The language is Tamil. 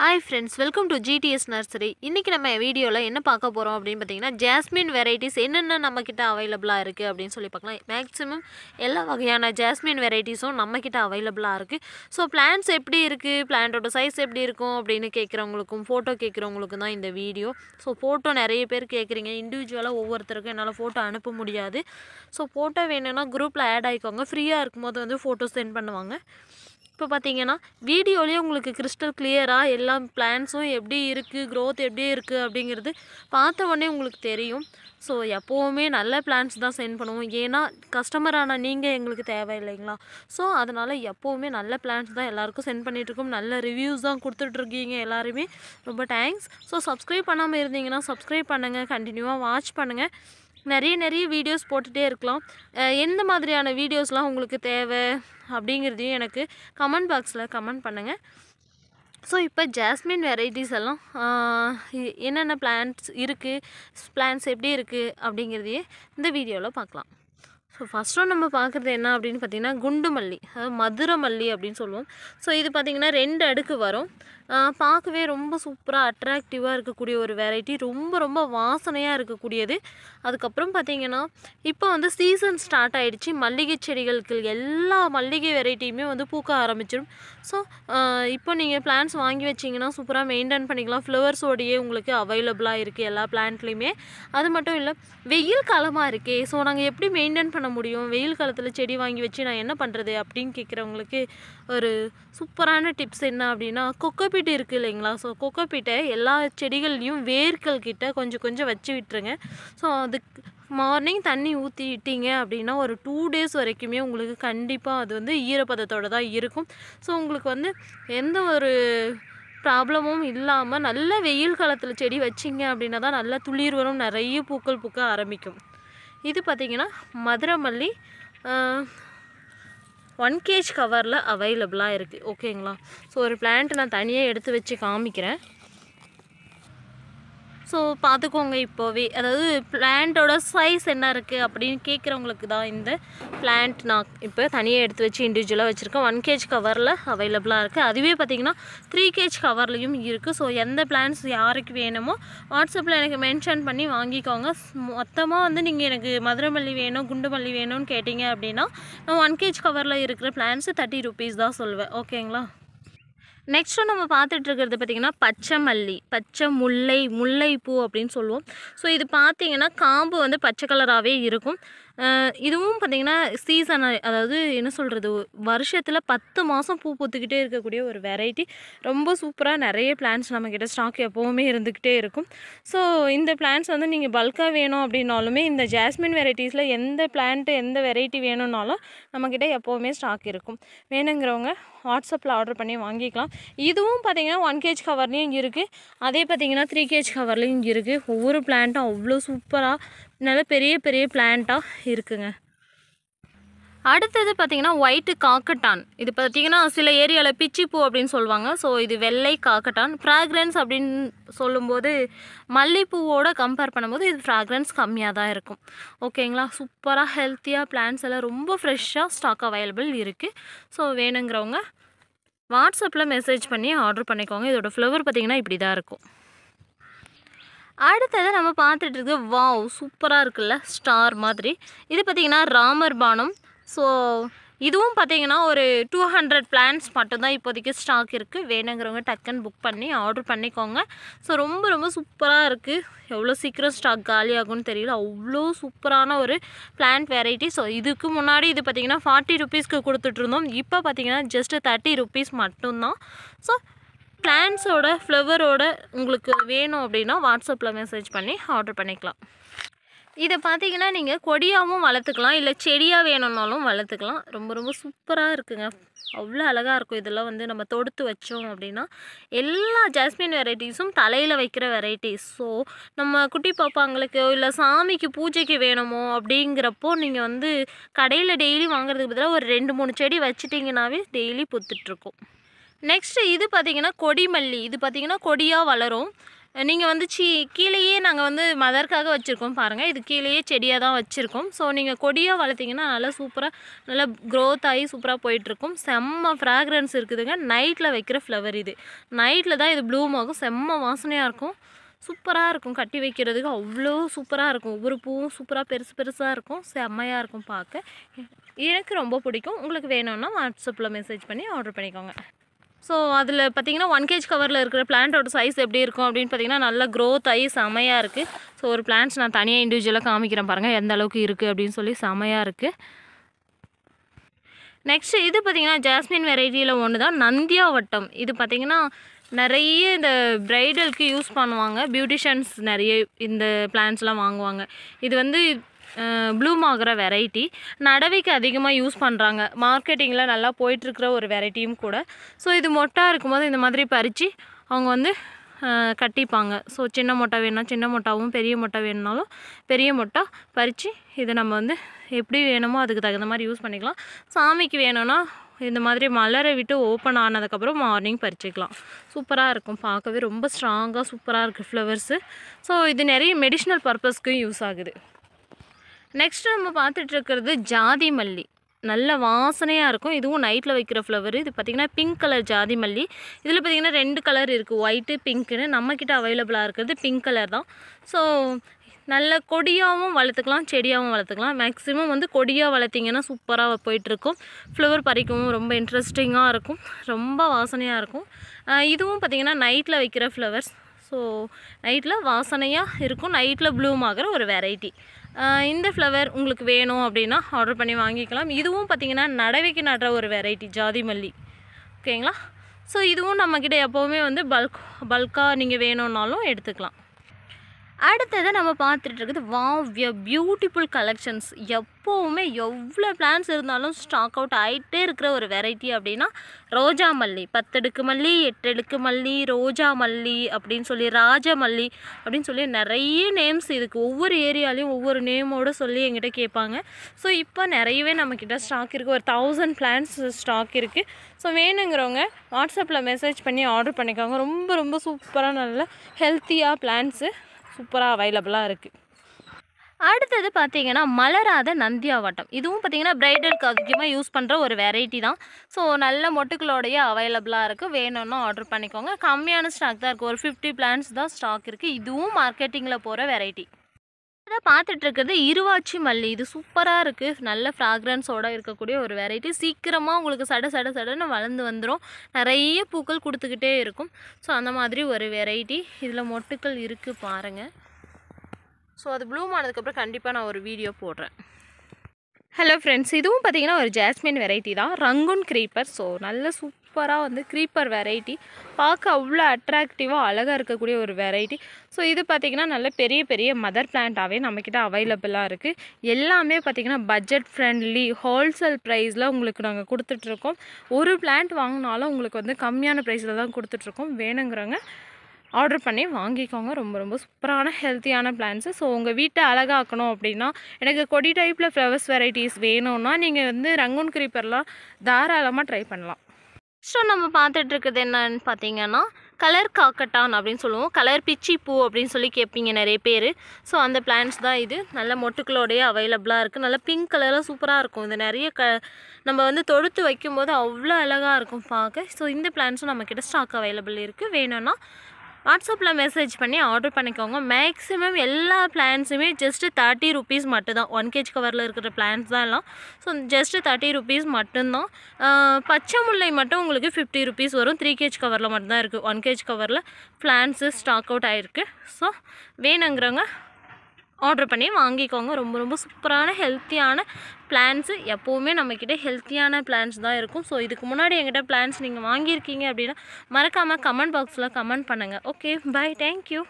hi friends welcome to GTS nursery இன்றைக்கி நம்ம வீடியோவில் என்ன பார்க்க போகிறோம் அப்படின்னு பார்த்தீங்கன்னா ஜாஸ்மின் வெரைட்டிஸ் என்னென்ன நம்மக்கிட்ட அவைலபிளாக இருக்குது அப்படின்னு சொல்லி பார்க்கலாம் மேக்ஸிமம் எல்லா வகையான ஜாஸ்மின் வெரைட்டிஸும் நம்மக்கிட்ட அவைலபிளாக இருக்குது ஸோ பிளான்ஸ் எப்படி இருக்குது பிளான்ட்டோட சைஸ் எப்படி இருக்கும் அப்படின்னு கேட்குறவங்களுக்கும் ஃபோட்டோ கேட்குறவங்களுக்கும் தான் இந்த வீடியோ ஸோ ஃபோட்டோ நிறைய பேர் கேட்குறீங்க இண்டிவிஜுவலாக ஒவ்வொருத்தருக்கும் என்னால் ஃபோட்டோ அனுப்ப முடியாது ஸோ ஃபோட்டோ வேணும்னா குரூப்பில் ஆட் ஆகிக்கோங்க ஃப்ரீயாக இருக்கும்போது வந்து ஃபோட்டோ சென்ட் பண்ணுவாங்க இப்போ பார்த்தீங்கன்னா வீடியோலேயே உங்களுக்கு கிறிஸ்டல் கிளியராக எல்லா பிளான்ஸும் எப்படி இருக்குது க்ரோத் எப்படி இருக்குது அப்படிங்கிறது பார்த்த உடனே உங்களுக்கு தெரியும் ஸோ எப்போவுமே நல்ல பிளான்ஸ் தான் சென்ட் பண்ணுவோம் ஏன்னா கஸ்டமரான நீங்கள் எங்களுக்கு தேவை இல்லைங்களா ஸோ அதனால் எப்போவுமே நல்ல பிளான்ஸ் தான் எல்லாருக்கும் சென்ட் பண்ணிகிட்ருக்கோம் நல்ல ரிவ்யூஸ் தான் கொடுத்துட்ருக்கீங்க எல்லாருமே ரொம்ப தேங்க்ஸ் ஸோ சப்ஸ்கிரைப் பண்ணாமல் இருந்தீங்கன்னா சப்ஸ்கிரைப் பண்ணுங்கள் கண்டினியூவாக வாட்ச் பண்ணுங்கள் நிறைய நிறைய வீடியோஸ் போட்டுகிட்டே இருக்கலாம் எந்த மாதிரியான வீடியோஸ்லாம் உங்களுக்கு தேவை அப்படிங்கிறதையும் எனக்கு கமெண்ட் பாக்ஸில் கமெண்ட் பண்ணுங்கள் ஸோ இப்போ ஜாஸ்மின் வெரைட்டிஸ் எல்லாம் என்னென்ன பிளான்ட்ஸ் இருக்குது பிளான்ஸ் எப்படி இருக்குது அப்படிங்கிறதையே இந்த வீடியோவில் பார்க்கலாம் ஸோ ஃபஸ்ட்டும் நம்ம பார்க்குறது என்ன அப்படின்னு பார்த்திங்கன்னா குண்டு மல்லி அதாவது மதுரை மல்லி அப்படின்னு சொல்லுவோம் ஸோ இது பார்த்திங்கன்னா ரெண்டு அடுக்கு வரும் பார்க்கவே ரொம்ப சூப்பராக அட்ராக்டிவாக இருக்கக்கூடிய ஒரு வெரைட்டி ரொம்ப ரொம்ப வாசனையாக இருக்கக்கூடியது அதுக்கப்புறம் பார்த்திங்கன்னா இப்போ வந்து சீசன் ஸ்டார்ட் ஆகிடுச்சு மல்லிகை செடிகளுக்கு எல்லா மல்லிகை வெரைட்டியுமே வந்து பூக்க ஆரம்பிச்சிடும் ஸோ இப்போ நீங்கள் பிளான்ஸ் வாங்கி வச்சிங்கன்னா சூப்பராக மெயின்டைன் பண்ணிக்கலாம் ஃப்ளவர்ஸோடையே உங்களுக்கு அவைலபிளாக இருக்குது எல்லா பிளான்ட்லேயுமே அது மட்டும் இல்லை வெயில் காலமாக இருக்கே ஸோ நாங்கள் எப்படி மெயின்டைன் பண்ண பண்ண முடியும் வெயில் காலத்தில் செடி வாங்கி வச்சு நான் என்ன பண்ணுறது அப்படின்னு கேட்குறவங்களுக்கு ஒரு சூப்பரான டிப்ஸ் என்ன அப்படின்னா கொக்கோப்பீட்டு இருக்குது இல்லைங்களா ஸோ கொக்கோப்பீட்டை எல்லா செடிகள்லேயும் வேர்கள் கிட்ட கொஞ்சம் கொஞ்சம் வச்சு விட்டுருங்க ஸோ அதுக்கு மார்னிங் தண்ணி ஊற்றிட்டீங்க அப்படின்னா ஒரு டூ டேஸ் வரைக்குமே உங்களுக்கு கண்டிப்பாக அது வந்து ஈரப்பதத்தோடு தான் இருக்கும் ஸோ உங்களுக்கு வந்து எந்த ஒரு ப்ராப்ளமும் இல்லாமல் நல்ல வெயில் காலத்தில் செடி வச்சிங்க அப்படின்னா தான் நல்லா துளிர் வரும் நிறைய பூக்கள் பூக்க ஆரம்பிக்கும் இது பார்த்திங்கன்னா மதுரை மல்லி ஒன் கேஜ் கவரில் அவைலபிளாக இருக்குது ஓகேங்களா ஸோ ஒரு பிளான்ட்டு நான் தனியாக எடுத்து வச்சு காமிக்கிறேன் ஸோ பார்த்துக்கோங்க இப்போவே அதாவது பிளான்ட்டோட சைஸ் என்ன இருக்குது அப்படின்னு கேட்குறவங்களுக்கு தான் இந்த பிளான்ட் நான் இப்போ தனியாக எடுத்து வச்சு இண்டிவிஜுவலாக வச்சுருக்கேன் ஒன் கேஜ் கவரில் அவைலபிளாக இருக்குது அதுவே பார்த்திங்கன்னா த்ரீ கேஜ் கவர்லேயும் இருக்குது ஸோ எந்த பிளான்ஸ் யாருக்கு வேணுமோ வாட்ஸ்அப்பில் எனக்கு மென்ஷன் பண்ணி வாங்கிக்கோங்க மொத்தமாக வந்து நீங்கள் எனக்கு மதுரமல்லி வேணும் குண்டு மல்லி வேணும்னு கேட்டிங்க அப்படின்னா நான் ஒன் கேஜ் கவரில் இருக்கிற பிளான்ஸு தேர்ட்டி ருபீஸ் தான் சொல்லுவேன் ஓகேங்களா நெக்ஸ்ட்டு நம்ம இருக்கிறது பார்த்திங்கன்னா பச்சை மல்லி பச்சை முல்லை முல்லைப்பூ அப்படின்னு சொல்லுவோம் ஸோ இது பார்த்திங்கன்னா காம்பு வந்து பச்சை கலராகவே இருக்கும் இதுவும் பார்த்திங்கன்னா சீசன் அதாவது என்ன சொல்கிறது வருஷத்தில் பத்து மாதம் பூ பூத்துக்கிட்டே இருக்கக்கூடிய ஒரு வெரைட்டி ரொம்ப சூப்பராக நிறைய பிளான்ஸ் நம்மக்கிட்ட ஸ்டாக் எப்போவுமே இருந்துக்கிட்டே இருக்கும் ஸோ இந்த பிளான்ஸ் வந்து நீங்கள் பல்காக வேணும் அப்படின்னாலுமே இந்த ஜாஸ்மின் வெரைட்டிஸில் எந்த பிளான்ட்டு எந்த வெரைட்டி வேணும்னாலும் நம்மக்கிட்ட எப்போவுமே ஸ்டாக் இருக்கும் வேணுங்கிறவங்க வாட்ஸ்அப்பில் ஆர்டர் பண்ணி வாங்கிக்கலாம் இதுவும் பார்த்திங்கன்னா ஒன் கேஜ் கவர்லேயும் இருக்குது அதே பார்த்திங்கன்னா த்ரீ கேஜ் கவர்லேயும் இருக்குது ஒவ்வொரு பிளான்ட்டும் அவ்வளோ சூப்பராக நல்ல பெரிய பெரிய பிளான்ட்டாக இருக்குங்க அடுத்தது பார்த்திங்கன்னா ஒயிட்டு காக்கட்டான் இது பார்த்திங்கன்னா சில ஏரியாவில் பிச்சிப்பூ அப்படின்னு சொல்லுவாங்க ஸோ இது வெள்ளை காக்கட்டான் ஃப்ராக்ரன்ஸ் அப்படின்னு சொல்லும்போது மல்லிகைப்பூவோட கம்பேர் பண்ணும்போது இது ஃப்ராக்ரன்ஸ் கம்மியாக தான் இருக்கும் ஓகேங்களா சூப்பராக ஹெல்த்தியாக பிளான்ஸ் எல்லாம் ரொம்ப ஃப்ரெஷ்ஷாக ஸ்டாக் அவைலபிள் இருக்குது ஸோ வேணுங்கிறவங்க வாட்ஸ்அப்பில் மெசேஜ் பண்ணி ஆர்டர் பண்ணிக்கோங்க இதோடய ஃப்ளவர் பார்த்திங்கன்னா இப்படி தான் இருக்கும் அடுத்தது நம்ம பார்த்துட்டு இருக்கு வாவ் சூப்பராக இருக்குல்ல ஸ்டார் மாதிரி இது பார்த்திங்கன்னா ராமர் பானம் ஸோ இதுவும் பார்த்திங்கன்னா ஒரு டூ ஹண்ட்ரட் பிளான்ஸ் மட்டும்தான் இப்போதைக்கு ஸ்டாக் இருக்குது வேணுங்கிறவங்க டக்குன்னு புக் பண்ணி ஆர்டர் பண்ணிக்கோங்க ஸோ ரொம்ப ரொம்ப சூப்பராக இருக்குது எவ்வளோ சீக்கிரம் ஸ்டாக் காலி ஆகும்னு தெரியல அவ்வளோ சூப்பரான ஒரு பிளான்ட் வெரைட்டி ஸோ இதுக்கு முன்னாடி இது பார்த்திங்கன்னா ஃபார்ட்டி ருபீஸ்க்கு கொடுத்துட்ருந்தோம் இப்போ பார்த்திங்கன்னா ஜஸ்ட்டு தேர்ட்டி ருபீஸ் மட்டும்தான் ஸோ பிளான்ஸோட ஃப்ளவரோட உங்களுக்கு வேணும் அப்படின்னா வாட்ஸ்அப்பில் மெசேஜ் பண்ணி ஆர்டர் பண்ணிக்கலாம் இதை பார்த்தீங்கன்னா நீங்கள் கொடியாகவும் வளர்த்துக்கலாம் இல்லை செடியாக வேணும்னாலும் வளர்த்துக்கலாம் ரொம்ப ரொம்ப சூப்பராக இருக்குங்க அவ்வளோ அழகாக இருக்கும் இதெல்லாம் வந்து நம்ம தொடுத்து வச்சோம் அப்படின்னா எல்லா ஜாஸ்மின் வெரைட்டிஸும் தலையில் வைக்கிற வெரைட்டிஸ் ஸோ நம்ம குட்டி பாப்பாங்களுக்கு இல்லை சாமிக்கு பூஜைக்கு வேணுமோ அப்படிங்கிறப்போ நீங்கள் வந்து கடையில் டெய்லி வாங்குறதுக்கு பதிலாக ஒரு ரெண்டு மூணு செடி வச்சுட்டிங்கன்னாவே டெய்லி பொத்துட்ருக்கோம் நெக்ஸ்ட்டு இது பார்த்திங்கன்னா கொடிமல்லி இது பார்த்திங்கன்னா கொடியாக வளரும் நீங்கள் வந்து சீ கீழேயே நாங்கள் வந்து மதர்க்காக வச்சுருக்கோம் பாருங்கள் இது கீழேயே செடியாக தான் வச்சுருக்கோம் ஸோ நீங்கள் கொடியாக வளர்த்திங்கன்னா நல்லா சூப்பராக நல்லா க்ரோத் ஆகி சூப்பராக போயிட்டுருக்கும் செம்ம ஃப்ராக்ரன்ஸ் இருக்குதுங்க நைட்டில் வைக்கிற ஃப்ளவர் இது நைட்டில் தான் இது ப்ளூம் ஆகும் செம்ம வாசனையாக இருக்கும் சூப்பராக இருக்கும் கட்டி வைக்கிறதுக்கு அவ்வளோ சூப்பராக இருக்கும் ஒவ்வொரு பூவும் சூப்பராக பெருசு பெருசாக இருக்கும் செம்மையாக இருக்கும் பார்க்க எனக்கு ரொம்ப பிடிக்கும் உங்களுக்கு வேணும்னா வாட்ஸ்அப்பில் மெசேஜ் பண்ணி ஆர்டர் பண்ணிக்கோங்க ஸோ அதில் பார்த்தீங்கன்னா ஒன் கேஜ் கவரில் இருக்கிற பிளான்ட்டோட சைஸ் எப்படி இருக்கும் அப்படின்னு பார்த்தீங்கன்னா நல்லா க்ரோத் ஆகி செமையாக இருக்குது ஸோ ஒரு பிளான்ட்ஸ் நான் தனியாக இண்டிவிஜுவலாக காமிக்கிறேன் பாருங்கள் எந்த அளவுக்கு இருக்குது அப்படின்னு சொல்லி செமையாக இருக்குது நெக்ஸ்ட் இது பார்த்திங்கன்னா ஜாஸ்மின் வெரைட்டியில் ஒன்று தான் நந்தியா வட்டம் இது பார்த்திங்கன்னா நிறைய இந்த ப்ரைடலுக்கு யூஸ் பண்ணுவாங்க பியூட்டிஷியன்ஸ் நிறைய இந்த பிளான்ஸ்லாம் வாங்குவாங்க இது வந்து ப்ளூம் ஆகிற வெரைட்டி நடவைக்கு அதிகமாக யூஸ் பண்ணுறாங்க மார்க்கெட்டிங்கில் நல்லா போயிட்டுருக்கிற ஒரு வெரைட்டியும் கூட ஸோ இது மொட்டாக இருக்கும்போது இந்த மாதிரி பறித்து அவங்க வந்து கட்டிப்பாங்க ஸோ சின்ன மொட்டை வேணும்னா சின்ன மொட்டாவும் பெரிய மொட்டை வேணுனாலும் பெரிய மொட்டை பறித்து இதை நம்ம வந்து எப்படி வேணுமோ அதுக்கு தகுந்த மாதிரி யூஸ் பண்ணிக்கலாம் சாமிக்கு வேணும்னா இந்த மாதிரி மலரை விட்டு ஓப்பன் ஆனதுக்கப்புறம் மார்னிங் பறிச்சிக்கலாம் சூப்பராக இருக்கும் பார்க்கவே ரொம்ப ஸ்ட்ராங்காக சூப்பராக இருக்குது ஃப்ளவர்ஸு ஸோ இது நிறைய மெடிஷ்னல் பர்பஸ்க்கும் யூஸ் ஆகுது நெக்ஸ்ட் நம்ம இருக்கிறது ஜாதி மல்லி நல்ல வாசனையாக இருக்கும் இதுவும் நைட்டில் வைக்கிற ஃப்ளவர் இது பார்த்திங்கன்னா பிங்க் கலர் ஜாதி மல்லி இதில் பார்த்திங்கன்னா ரெண்டு கலர் இருக்குது ஒயிட்டு பிங்க்குன்னு நம்மக்கிட்ட அவைலபிளாக இருக்கிறது பிங்க் கலர் தான் ஸோ நல்ல கொடியாகவும் வளர்த்துக்கலாம் செடியாகவும் வளர்த்துக்கலாம் மேக்ஸிமம் வந்து கொடியாக வளர்த்திங்கன்னா சூப்பராக போயிட்டுருக்கும் ஃப்ளவர் பறிக்கவும் ரொம்ப இன்ட்ரெஸ்டிங்காக இருக்கும் ரொம்ப வாசனையாக இருக்கும் இதுவும் பார்த்திங்கன்னா நைட்டில் வைக்கிற ஃப்ளவர்ஸ் ஸோ நைட்டில் வாசனையாக இருக்கும் நைட்டில் ப்ளூம் ஆகிற ஒரு வெரைட்டி இந்த ஃப்ளவர் உங்களுக்கு வேணும் அப்படின்னா ஆர்டர் பண்ணி வாங்கிக்கலாம் இதுவும் பார்த்திங்கன்னா நடவைக்கு நடுற ஒரு வெரைட்டி ஜாதி மல்லி ஓகேங்களா ஸோ இதுவும் நம்மக்கிட்ட எப்போவுமே வந்து பல்க் பல்காக நீங்கள் வேணும்னாலும் எடுத்துக்கலாம் அடுத்தது நம்ம பார்த்துட்டு இருக்குது வாவ் பியூட்டிஃபுல் கலெக்ஷன்ஸ் எப்போவுமே எவ்வளோ பிளான்ஸ் இருந்தாலும் ஸ்டாக் அவுட் ஆகிட்டே இருக்கிற ஒரு வெரைட்டி அப்படின்னா ரோஜா மல்லி பத்தடுக்கு மல்லி எட்டடுக்கு மல்லி ரோஜா மல்லி அப்படின்னு சொல்லி ராஜ மல்லி அப்படின்னு சொல்லி நிறைய நேம்ஸ் இதுக்கு ஒவ்வொரு ஏரியாலையும் ஒவ்வொரு நேமோடு சொல்லி எங்கிட்ட கேட்பாங்க ஸோ இப்போ நிறையவே நம்மக்கிட்ட ஸ்டாக் இருக்குது ஒரு தௌசண்ட் பிளான்ஸ் ஸ்டாக் இருக்குது ஸோ வேணுங்கிறவங்க வாட்ஸ்அப்பில் மெசேஜ் பண்ணி ஆர்டர் பண்ணிக்கோங்க ரொம்ப ரொம்ப சூப்பராக நல்ல ஹெல்த்தியாக பிளான்ஸு சூப்பராக அவைலபிளாக இருக்குது அடுத்தது பார்த்தீங்கன்னா மலராத நந்தியாவட்டம் இதுவும் பார்த்தீங்கன்னா பிரைடலுக்கு அதிகமாக யூஸ் பண்ணுற ஒரு வெரைட்டி தான் ஸோ நல்ல மொட்டுக்களோடைய அவைலபிளாக இருக்குது வேணும்னா ஆர்டர் பண்ணிக்கோங்க கம்மியான ஸ்டாக் தான் இருக்குது ஒரு ஃபிஃப்டி பிளான்ஸ் தான் ஸ்டாக் இருக்குது இதுவும் மார்க்கெட்டிங்கில் போகிற வெரைட்டி தான் பார்த்துட்டு இருக்கிறது இருவாச்சி மல்லி இது சூப்பராக இருக்குது நல்ல ஃப்ராக்ரன்ஸோட இருக்கக்கூடிய ஒரு வெரைட்டி சீக்கிரமாக உங்களுக்கு சட சட சடன்னு வளர்ந்து வந்துடும் நிறைய பூக்கள் கொடுத்துக்கிட்டே இருக்கும் ஸோ அந்த மாதிரி ஒரு வெரைட்டி இதில் மொட்டுக்கள் இருக்குது பாருங்கள் ஸோ அது ப்ளூம் ஆனதுக்கப்புறம் கண்டிப்பாக நான் ஒரு வீடியோ போடுறேன் ஹலோ ஃப்ரெண்ட்ஸ் இதுவும் பார்த்திங்கன்னா ஒரு ஜாஸ்மின் வெரைட்டி தான் ரங்குன் க்ரீப்பர் ஸோ நல்ல சூப்பராக வந்து க்ரீப்பர் வெரைட்டி பார்க்க அவ்வளோ அட்ராக்டிவாக அழகாக இருக்கக்கூடிய ஒரு வெரைட்டி ஸோ இது பார்த்திங்கன்னா நல்ல பெரிய பெரிய மதர் பிளான்ட்டாகவே நம்மக்கிட்ட அவைலபிளாக இருக்குது எல்லாமே பார்த்திங்கன்னா பட்ஜெட் ஃப்ரெண்ட்லி ஹோல்சேல் ப்ரைஸில் உங்களுக்கு நாங்கள் கொடுத்துட்ருக்கோம் ஒரு பிளான்ட் வாங்கினாலும் உங்களுக்கு வந்து கம்மியான ப்ரைஸில் தான் கொடுத்துட்ருக்கோம் வேணுங்கிறவங்க ஆர்டர் பண்ணி வாங்கிக்கோங்க ரொம்ப ரொம்ப சூப்பரான ஹெல்த்தியான பிளான்ஸு ஸோ உங்கள் வீட்டை அழகாக்கணும் அப்படின்னா எனக்கு கொடி டைப்பில் ஃப்ளவர்ஸ் வெரைட்டிஸ் வேணும்னா நீங்கள் வந்து ரங்கூன் கிரீப்பர்லாம் தாராளமாக ட்ரை பண்ணலாம் ஸோ நம்ம பார்த்துட்டு இருக்குது என்னன்னு பார்த்தீங்கன்னா கலர் காக்கட்டான் அப்படின்னு சொல்லுவோம் கலர் பிச்சி பூ அப்படின்னு சொல்லி கேட்பீங்க நிறைய பேர் ஸோ அந்த பிளான்ஸ் தான் இது நல்ல மொட்டுக்களோடைய அவைலபிளாக இருக்குது நல்ல பிங்க் கலரெலாம் சூப்பராக இருக்கும் இது நிறைய க நம்ம வந்து தொடுத்து வைக்கும்போது அவ்வளோ அழகாக இருக்கும் பார்க்க ஸோ இந்த பிளான்ஸும் நம்மக்கிட்ட ஸ்டாக் அவைலபிள் இருக்குது வேணும்னா வாட்ஸ்அப்பில் மெசேஜ் பண்ணி ஆர்டர் பண்ணிக்கோங்க மேக்ஸிமம் எல்லா பிளான்ஸுமே ஜஸ்ட்டு தேர்ட்டி ருபீஸ் மட்டும்தான் ஒன் கேஜ் கவரில் இருக்கிற பிளான்ஸ் தான் எல்லாம் ஸோ ஜஸ்ட்டு தேர்ட்டி ருபீஸ் மட்டும்தான் பச்சை முல்லை மட்டும் உங்களுக்கு ஃபிஃப்டி ருபீஸ் வரும் த்ரீ கேஜ் கவரில் மட்டும்தான் இருக்குது ஒன் கேஜ் கவரில் பிளான்ஸு ஸ்டாக் அவுட் ஆகிருக்கு ஸோ வேணுங்கிறவங்க ஆர்டர் பண்ணி வாங்கிக்கோங்க ரொம்ப ரொம்ப சூப்பரான ஹெல்த்தியான பிளான்ஸு எப்போவுமே நம்மக்கிட்ட ஹெல்த்தியான பிளான்ஸ் தான் இருக்கும் ஸோ இதுக்கு முன்னாடி எங்கிட்ட பிளான்ஸ் நீங்கள் வாங்கியிருக்கீங்க அப்படின்னா மறக்காமல் கமெண்ட் பாக்ஸில் கமெண்ட் பண்ணுங்கள் ஓகே பாய் தேங்க்யூ